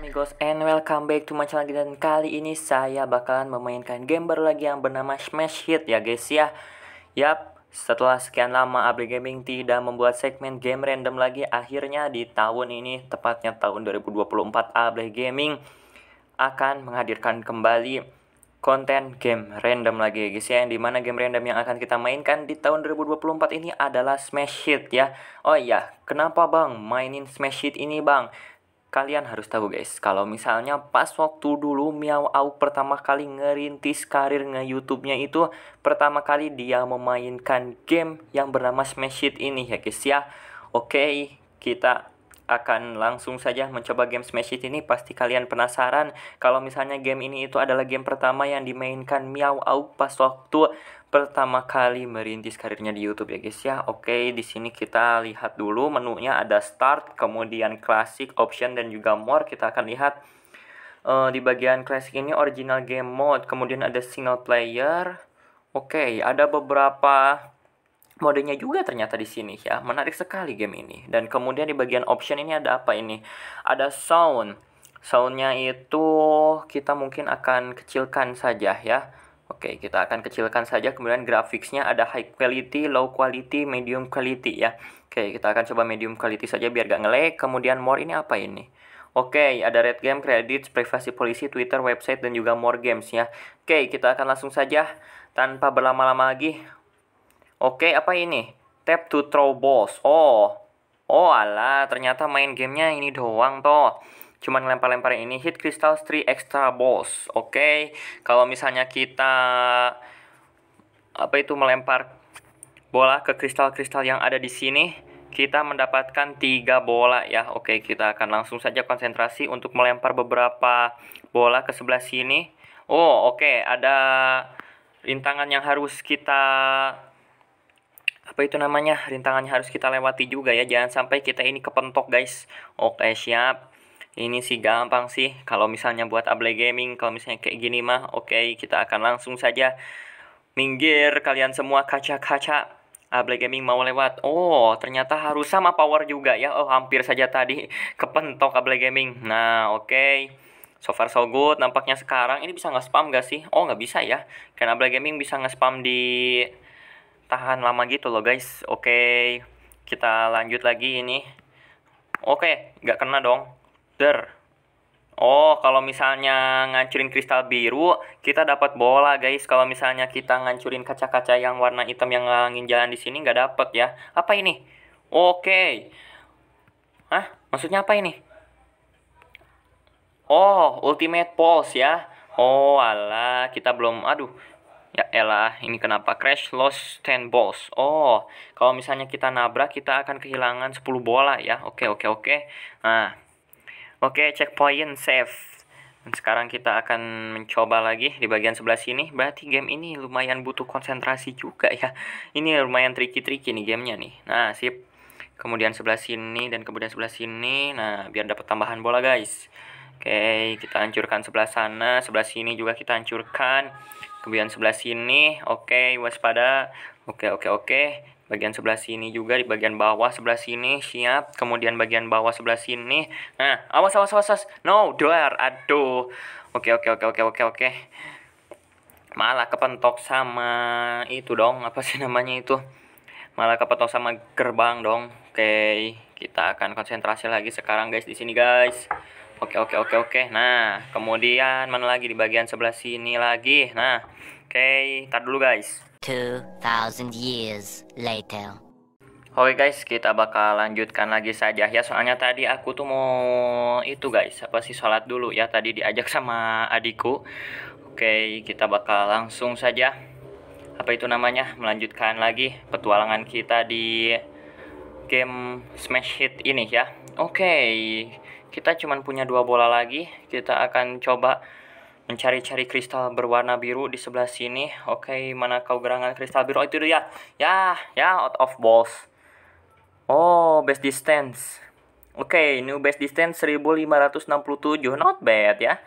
amigos and welcome back to my channel dan kali ini saya bakalan memainkan game baru lagi yang bernama Smash Hit ya guys ya Yap, setelah sekian lama Abri Gaming tidak membuat segmen game random lagi akhirnya di tahun ini tepatnya tahun 2024 Abri Gaming akan menghadirkan kembali konten game random lagi guys ya yang dimana game random yang akan kita mainkan di tahun 2024 ini adalah Smash Hit ya oh iya kenapa bang mainin Smash Hit ini bang Kalian harus tahu guys, kalau misalnya pas waktu dulu Miao Au pertama kali ngerintis karir nge-YouTube-nya itu Pertama kali dia memainkan game yang bernama Smash Hit ini ya guys ya Oke, kita akan langsung saja mencoba game Smash It ini pasti kalian penasaran kalau misalnya game ini itu adalah game pertama yang dimainkan Miao Au pas waktu pertama kali merintis karirnya di YouTube ya guys ya. Oke, di sini kita lihat dulu menunya ada start, kemudian classic, option dan juga more. Kita akan lihat uh, di bagian classic ini original game mode, kemudian ada single player. Oke, ada beberapa modenya juga ternyata di sini ya. Menarik sekali game ini. Dan kemudian di bagian option ini ada apa ini? Ada sound. Soundnya itu kita mungkin akan kecilkan saja ya. Oke, kita akan kecilkan saja. Kemudian grafiknya ada high quality, low quality, medium quality ya. Oke, kita akan coba medium quality saja biar gak ngelag. Kemudian more ini apa ini? Oke, ada red game, credits, privasi polisi, Twitter, website, dan juga more games ya. Oke, kita akan langsung saja tanpa berlama-lama lagi. Oke, apa ini? Tap to throw balls. Oh. Oh ala, ternyata main gamenya ini doang toh. Cuman lempar-lempar ini hit crystal 3 extra balls. Oke, kalau misalnya kita apa itu melempar bola ke kristal-kristal yang ada di sini, kita mendapatkan tiga bola ya. Oke, kita akan langsung saja konsentrasi untuk melempar beberapa bola ke sebelah sini. Oh, oke, ada rintangan yang harus kita apa itu namanya rintangannya harus kita lewati juga ya jangan sampai kita ini kepentok guys oke siap ini sih gampang sih kalau misalnya buat able gaming kalau misalnya kayak gini mah oke kita akan langsung saja minggir kalian semua kaca-kaca able gaming mau lewat oh ternyata harus sama power juga ya oh hampir saja tadi kepentok able gaming nah oke so far so good nampaknya sekarang ini bisa nge spam gak sih oh nggak bisa ya karena able gaming bisa nge spam di tahan lama gitu loh guys oke okay, kita lanjut lagi ini oke okay, nggak kena dong der oh kalau misalnya ngancurin kristal biru kita dapat bola guys kalau misalnya kita ngancurin kaca-kaca yang warna hitam yang ngalangin jalan di sini nggak dapat ya apa ini oke okay. ah Maksudnya apa ini? Oh, ultimate pulse ya. Oh, ala kita belum aduh, Ya elah, ini kenapa crash lost 10 balls. Oh, kalau misalnya kita nabrak kita akan kehilangan 10 bola ya. Oke, oke, oke. Nah. Oke, checkpoint save. Dan sekarang kita akan mencoba lagi di bagian sebelah sini. Berarti game ini lumayan butuh konsentrasi juga ya. Ini lumayan tricky-tricky nih gamenya nih. Nah, sip. Kemudian sebelah sini dan kemudian sebelah sini. Nah, biar dapat tambahan bola, guys. Oke, kita hancurkan sebelah sana, sebelah sini juga kita hancurkan kemudian sebelah sini oke okay, waspada oke okay, oke okay, oke okay. bagian sebelah sini juga di bagian bawah sebelah sini siap kemudian bagian bawah sebelah sini nah awas awas awas, awas. no door aduh oke oke oke oke oke oke malah kepentok sama itu dong apa sih namanya itu malah kepentok sama gerbang dong oke kita akan konsentrasi lagi sekarang guys di sini guys Oke, oke, oke, oke. Nah, kemudian mana lagi di bagian sebelah sini lagi. Nah, oke, okay, tar dulu guys. 2000 years later. Oke guys, kita bakal lanjutkan lagi saja ya. Soalnya tadi aku tuh mau itu guys, apa sih salat dulu ya. Tadi diajak sama adikku. Oke, okay, kita bakal langsung saja. Apa itu namanya? Melanjutkan lagi petualangan kita di game Smash Hit ini ya. Oke, okay kita cuma punya dua bola lagi kita akan coba mencari-cari kristal berwarna biru di sebelah sini oke okay, mana kau gerangan kristal biru oh, itu dia ya ya out of balls oh best distance oke okay, new best distance 1567 not bad ya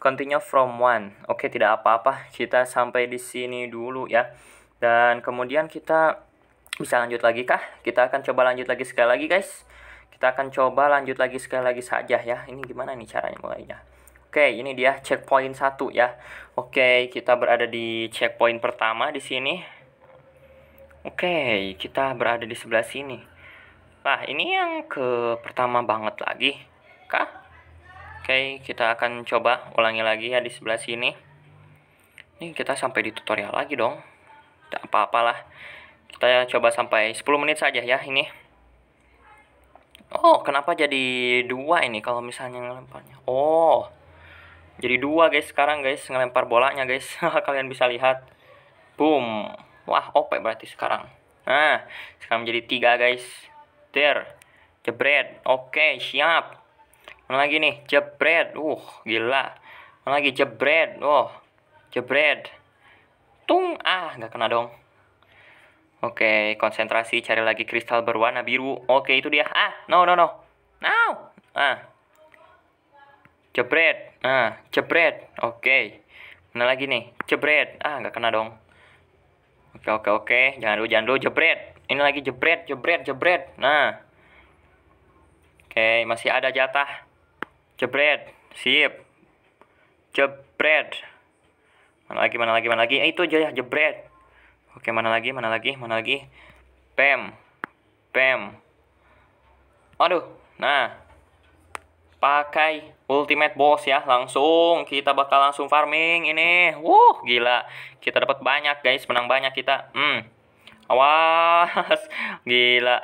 continue from one oke okay, tidak apa-apa kita sampai di sini dulu ya dan kemudian kita bisa lanjut lagi kah? Kita akan coba lanjut lagi sekali lagi guys. Kita akan coba lanjut lagi sekali lagi saja ya. Ini gimana nih caranya mulainya? Oke, ini dia checkpoint satu ya. Oke, kita berada di checkpoint pertama di sini. Oke, kita berada di sebelah sini. Nah, ini yang ke pertama banget lagi. Kah? Oke, kita akan coba ulangi lagi ya di sebelah sini. Ini kita sampai di tutorial lagi dong. Tidak apa-apalah. Kita coba sampai 10 menit saja ya ini. Oh, kenapa jadi dua ini kalau misalnya ngelemparnya? Oh, jadi dua guys sekarang guys ngelempar bolanya guys. Kalian bisa lihat. Boom. Wah, OP berarti sekarang. Nah, sekarang menjadi tiga guys. There. Jebret. Oke, okay, siap. Mana lagi nih? Jebret. Uh, gila. Mana lagi? Jebret. Oh, jebret. Tung. Ah, nggak kena dong. Oke, konsentrasi cari lagi kristal berwarna biru. Oke, itu dia. Ah, no no no. now, Ah. Jebret. Ah, jebret. Oke. Mana lagi nih? Jebret. Ah, nggak kena dong. Oke, oke, oke. Jangan dulu, jangan dulu jebret. Ini lagi jebret, jebret, jebret. Nah. Oke, masih ada jatah. Jebret. Sip. Jebret. Mana lagi, mana lagi, mana lagi? Eh, itu aja ya, jebret. Oke, mana lagi? Mana lagi? Mana lagi? Pem. Pem. Aduh. Nah. Pakai ultimate boss ya, langsung kita bakal langsung farming ini. Wuh, gila. Kita dapat banyak, guys. Menang banyak kita. Hmm. Awas. Gila.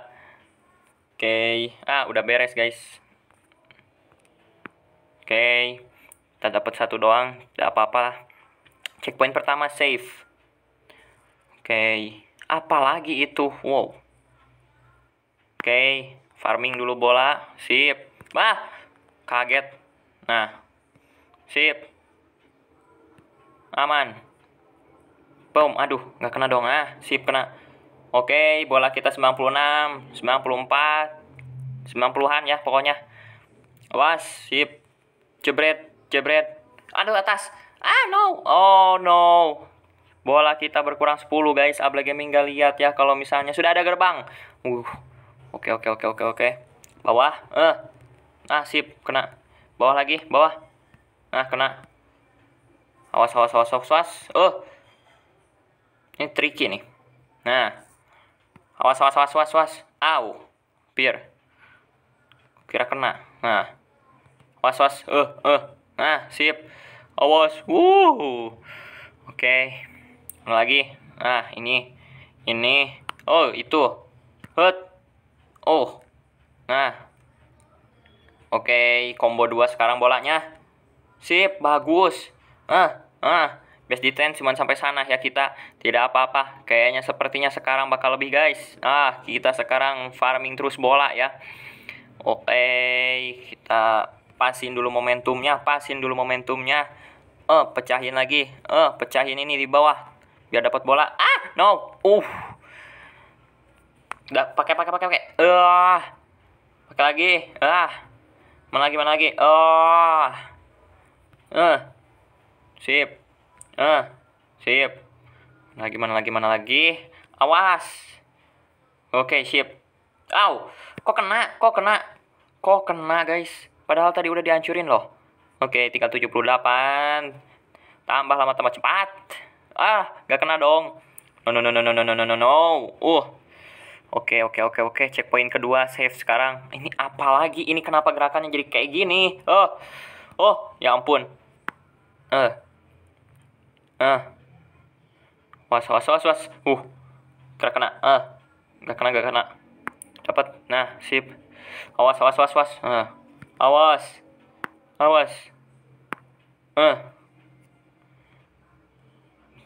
Oke. Ah, udah beres, guys. Oke. Kita dapat satu doang, tidak apa-apa Checkpoint pertama safe. Oke, okay. apalagi itu wow oke okay. farming dulu bola sip bah kaget nah sip aman boom aduh nggak kena dong ah sip kena oke okay, bola kita 96 94 90-an ya pokoknya awas sip jebret jebret aduh atas ah no oh no Bola kita berkurang 10 guys. Able Gaming gak lihat ya kalau misalnya sudah ada gerbang. Uh. Oke oke oke oke oke. Bawah. Eh. Ah sip kena. Bawah lagi, bawah. Nah, kena. Awas awas awas awas. awas. Oh. Ini tricky nih. Nah. Awas awas awas awas awas. Au. Pir. Kira kena. Nah. Awas awas. Eh uh, eh. Uh. Nah, sip. Awas. Wuh. Oke. Okay. Mana lagi? Nah, ini. Ini. Oh, itu. Hut. Oh. Nah. Oke, combo 2 sekarang bolanya. Sip, bagus. Ah, ah. Best defense cuma sampai sana ya kita. Tidak apa-apa. Kayaknya sepertinya sekarang bakal lebih, guys. Ah, kita sekarang farming terus bola ya. Oke, kita pasin dulu momentumnya, pasin dulu momentumnya. Eh, pecahin lagi. Eh, pecahin ini di bawah biar dapat bola ah no uh udah pakai pakai pakai pakai ah uh. pakai lagi ah uh. mana lagi mana lagi ah uh. uh. sip ah uh. sip mana lagi mana lagi mana lagi awas oke okay, sip Aw, kok kena, kok kena, kok kena guys. Padahal tadi udah dihancurin loh. Oke, tinggal 78. Tambah lama tambah cepat. Ah, gak kena dong. No no no no no no no no no. Uh. Oke oke oke oke. Checkpoint kedua save sekarang. Ini apa lagi? Ini kenapa gerakannya jadi kayak gini? Oh. Oh, ya ampun. Eh. Eh. Uh. Was was was was. Uh. Gak kena. Eh. Uh. Gak kena gak kena. Dapat. Nah, sip. Awas awas was was. Eh. Awas. Awas. Eh.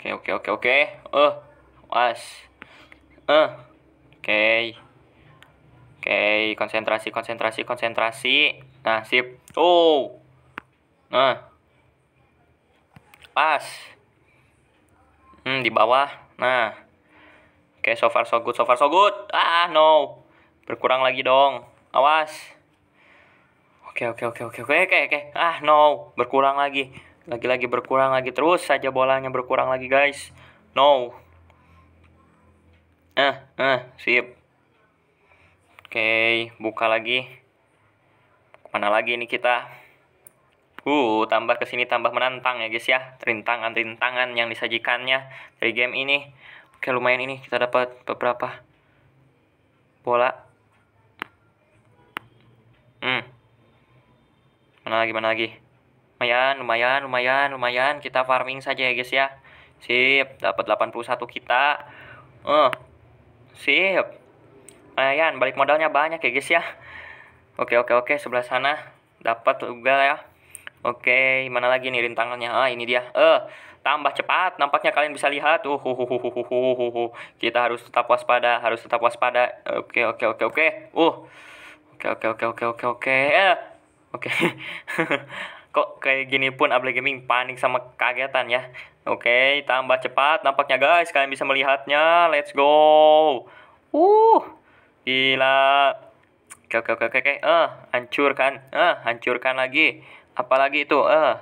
Oke, oke, oke, oke. Eh, was. Eh, oke. Oke, konsentrasi, konsentrasi, konsentrasi. Nah, sip. Oh. Nah. Pas. Hmm, di bawah. Nah. Oke, so far so good, so far so good. Ah, no. Berkurang lagi dong. Awas. Oke, oke, oke, oke, oke, oke, oke. Ah, no. Berkurang lagi. Lagi-lagi berkurang lagi terus saja bolanya berkurang lagi guys. No. Eh, eh, sip. Oke, buka lagi. mana lagi ini kita? Uh, tambah kesini tambah menantang ya guys ya. Rintangan-rintangan yang disajikannya dari game ini. Oke, lumayan ini kita dapat beberapa bola. Hmm. Mana lagi, mana lagi? lumayan lumayan lumayan lumayan kita farming saja ya guys ya sip dapat 81 kita uh, sip lumayan balik modalnya banyak ya guys ya oke oke oke sebelah sana dapat juga ya oke mana lagi nih rintangannya ah ini dia eh tambah cepat nampaknya kalian bisa lihat uh, uh, uh, uh, uh, uh, uh, uh. kita harus tetap waspada harus tetap waspada oke oke oke oke uh oke oke oke oke oke oke eh Oke. Kok kayak gini pun Able Gaming panik sama kagetan ya. Oke, tambah cepat nampaknya guys. Kalian bisa melihatnya. Let's go. Uh, gila. Oke, oke, oke, oke. Eh, hancurkan. Eh, uh, hancurkan lagi. Apalagi itu? Eh. Uh.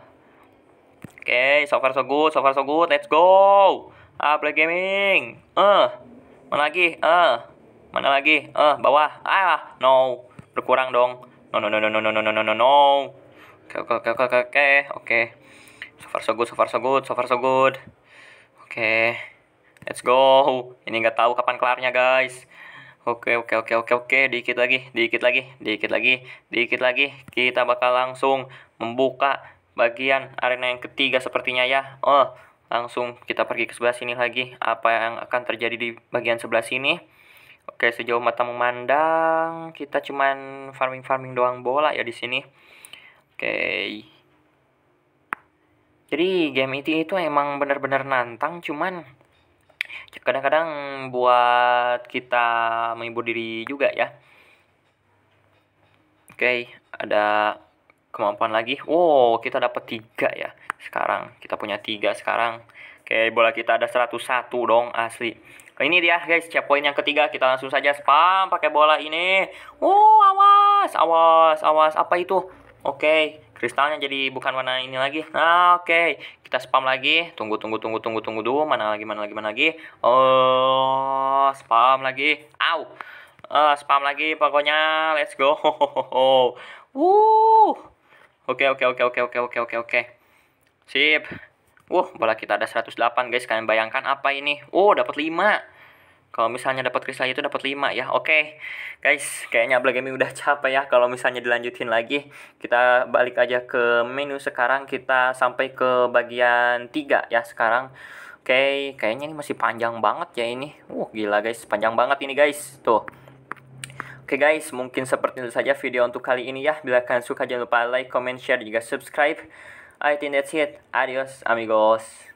Oke, so far so good, so far so good. Let's go. Able Gaming. Eh, uh. mana lagi? Eh, uh. mana lagi? Eh, uh, bawah. Ah, no. Berkurang dong. No, no, no, no, no, no, no, no, no. no oke oke oke oke oke oke so far so good so far so good so far so good oke okay. let's go ini nggak tahu kapan kelarnya guys Oke oke oke oke oke dikit lagi dikit lagi dikit lagi dikit lagi kita bakal langsung membuka bagian arena yang ketiga sepertinya ya oh langsung kita pergi ke sebelah sini lagi apa yang akan terjadi di bagian sebelah sini oke sejauh mata memandang kita cuman farming farming doang bola ya di sini okay. jadi game itu e itu emang benar-benar nantang cuman kadang-kadang buat kita menghibur diri juga ya oke okay, ada kemampuan lagi wow kita dapat tiga ya sekarang kita punya tiga sekarang oke okay, bola kita ada 101 dong asli ini dia guys checkpoint yang ketiga kita langsung saja spam pakai bola ini wow awas awas awas apa itu Oke, okay, kristalnya jadi bukan warna ini lagi. Nah, oke. Okay. Kita spam lagi. Tunggu, tunggu, tunggu, tunggu, tunggu dulu. Mana lagi, mana lagi, mana lagi. Oh, spam lagi. Au. Uh, spam lagi pokoknya. Let's go. Wuh. Oke, oke, oke, oke, oke, oke, oke, oke. Sip. Wuh, bola kita ada 108, guys. Kalian bayangkan apa ini? Oh, dapat 5. Kalau misalnya dapat kristal itu dapat 5 ya. Oke. Okay. Guys, kayaknya black Gaming udah capek ya kalau misalnya dilanjutin lagi. Kita balik aja ke menu sekarang kita sampai ke bagian 3 ya sekarang. Oke, okay. kayaknya ini masih panjang banget ya ini. Uh, gila guys, panjang banget ini guys. Tuh. Oke okay guys, mungkin seperti itu saja video untuk kali ini ya. Bila kalian suka jangan lupa like, comment, share, dan juga subscribe. I think that's it. Adios, amigos.